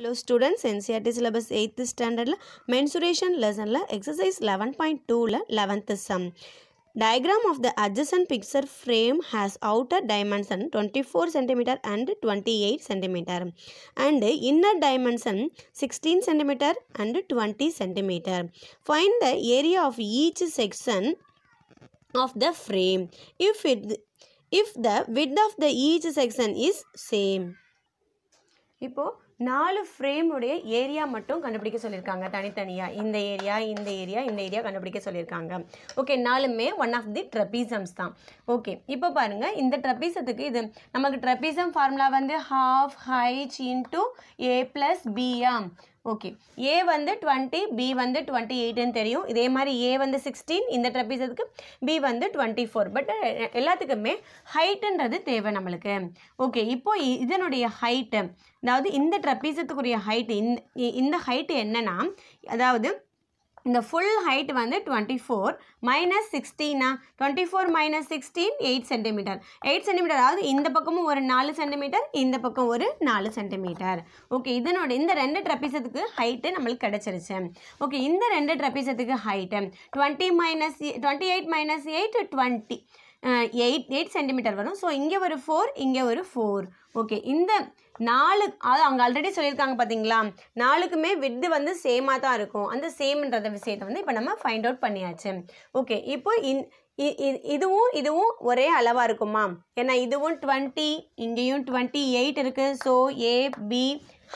Hello students, NCRT syllabus 8th standard, mensuration lesson, exercise 11.2, 11th sum. Diagram of the adjacent picture frame has outer dimension 24 centimeter and 28 centimeter, and inner dimension 16 centimeter and 20 centimeter. Find the area of each section of the frame if, if the width of the each section is same. இப்போ நாலு ஃப்ரேமுடைய area மட்டும் கண்டுபிடிக்க சொல்லியிருக்காங்க தனித்தனியாக இந்த area இந்த area இந்த area கண்டுபிடிக்க சொல்லியிருக்காங்க ஓகே நாலுமே ஒன் ஆஃப் தி ட்ரபீசம்ஸ் தான் ஓகே இப்போ பாருங்கள் இந்த ட்ரபீசத்துக்கு இது நமக்கு ட்ரபீசம் ஃபார்முலா வந்து half H into A plus பிஎம் ஓகே ஏ வந்து டுவெண்ட்டி பி வந்து டுவெண்ட்டி எயிட்னு தெரியும் இதே மாதிரி ஏ வந்து சிக்ஸ்டீன் இந்த ட்ரெபீசத்துக்கு பி வந்து டுவெண்ட்டி ஃபோர் பட் எல்லாத்துக்குமே ஹைட்டுன்றது தேவை நம்மளுக்கு ஓகே இப்போது இதனுடைய ஹைட்டு அதாவது இந்த ட்ரெபீசத்துக்குரிய ஹைட்டு இந்த இந்த ஹைட்டு என்னென்னா அதாவது இந்த ஃபுல் ஹைட் வந்து டுவெண்ட்டி ஃபோர் மைனஸ் சிக்ஸ்டீனா twenty four minus sixteen eight centimetre eight centimetre அதாவது இந்த பக்கமும் ஒரு நாலு சென்டிமீட்டர் இந்த பக்கம் ஒரு நாலு சென்டிமீட்டர் ஓகே இதனோட இந்த ரெண்டு ட்ரப்பீசத்துக்கு ஹைட்டு நம்மளுக்கு கிடச்சிருச்சு ஓகே இந்த ரெண்டு ட்ரப்பீசத்துக்கு height twenty minus twenty eight minus eight twenty eight eight centimetre வரும் ஸோ இங்கே ஒரு ஃபோர் இங்கே ஒரு ஃபோர் ஓகே இந்த நாலு அது அங்கே ஆல்ரெடி சொல்லியிருக்காங்க பார்த்தீங்களா நாலுக்குமே விட்டு வந்து சேமாக தான் இருக்கும் அந்த சேம்ன்றத விஷயத்தை வந்து இப்போ நம்ம ஃபைண்ட் அவுட் பண்ணியாச்சு ஓகே இப்போ இந் இதுவும் இதுவும் ஒரே அளவாக இருக்குமா ஏன்னா இதுவும் டுவெண்ட்டி இங்கேயும் டுவெண்ட்டி எயிட் இருக்குது ஸோ ஏ பி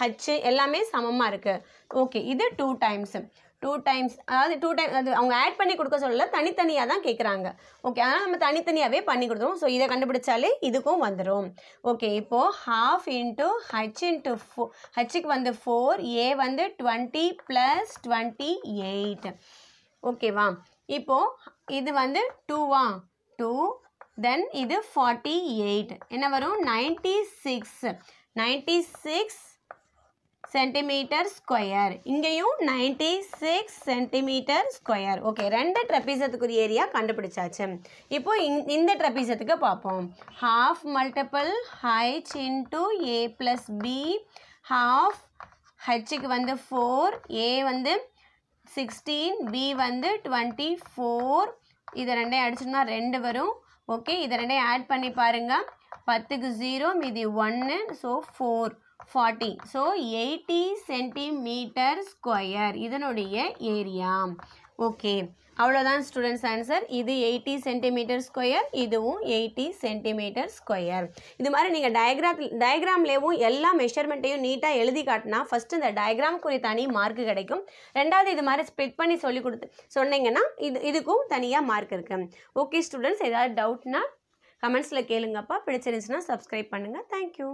ஹச் எல்லாமே சமமாக இருக்குது ஓகே இது டூ டைம்ஸு டூ டைம்ஸ் அதாவது டூ டைம் அது அவங்க ஆட் பண்ணி கொடுக்க சொல்லல தனித்தனியாக தான் கேட்குறாங்க ஓகே அதனால் நம்ம தனித்தனியாகவே பண்ணி கொடுத்துருவோம் ஸோ இதை கண்டுபிடிச்சாலே இதுக்கும் வந்துடும் ஓகே இப்போது ஹாஃப் இன்ட்டு ஹச் இன்ட்டு ஃபோ ஹச்சுக்கு வந்து ஃபோர் ஏ வந்து டுவெண்ட்டி ப்ளஸ் டுவெண்ட்டி எயிட் ஓகேவா இப்போது இது வந்து டூவா டூ தென் இது ஃபார்ட்டி எயிட் என்ன வரும் ninety six ninety six centimetre square இங்கேயும் ninety six centimetre square okay ரெண்டு ட்ரெபீசத்துக்குரிய ஏரியா கண்டுபிடிச்சாச்சு இப்போ இந்த ட்ரெபீசத்துக்கு பார்ப்போம் half multiple H into A plus B half ஹெச்சுக்கு வந்து ஃபோர் ஏ வந்து சிக்ஸ்டீன் பி வந்து டுவெண்ட்டி ஃபோர் இது ரெண்டையும் அடிச்சுன்னா ரெண்டு வரும் ஓகே இதை ரெண்டே ஆட் பண்ணி பாருங்கள் பத்துக்கு ஜீரோ மீதி ஒன்று so four forty so eighty centimetre square இதனுடைய ஏரியா ஓகே அவ்வளோதான் ஸ்டூடெண்ட்ஸ் ஆன்சர் இது எயிட்டி சென்டிமீட்டர் ஸ்கொயர் இதுவும் எயிட்டி சென்டிமீட்டர் ஸ்கொயர் இது மாதிரி நீங்கள் டயக்ராம் டயக்ராம்லேயும் எல்லா மெஷர்மெண்ட்டையும் நீட்டாக எழுதி காட்டினா ஃபஸ்ட்டு இந்த டயக்ராம்க்கு ஒரு தனி மார்க் கிடைக்கும் ரெண்டாவது இது மாதிரி ஸ்ப்ளிட் பண்ணி சொல்லி கொடுத்து சொன்னீங்கன்னா இது இதுக்கும் தனியாக மார்க் இருக்குது ஓகே ஸ்டூடெண்ட்ஸ் ஏதாவது டவுட்னா கமெண்ட்ஸில் கேளுங்கப்பா பிடிச்சிருந்துச்சுன்னா சப்ஸ்கிரைப் பண்ணுங்கள் தேங்க்யூ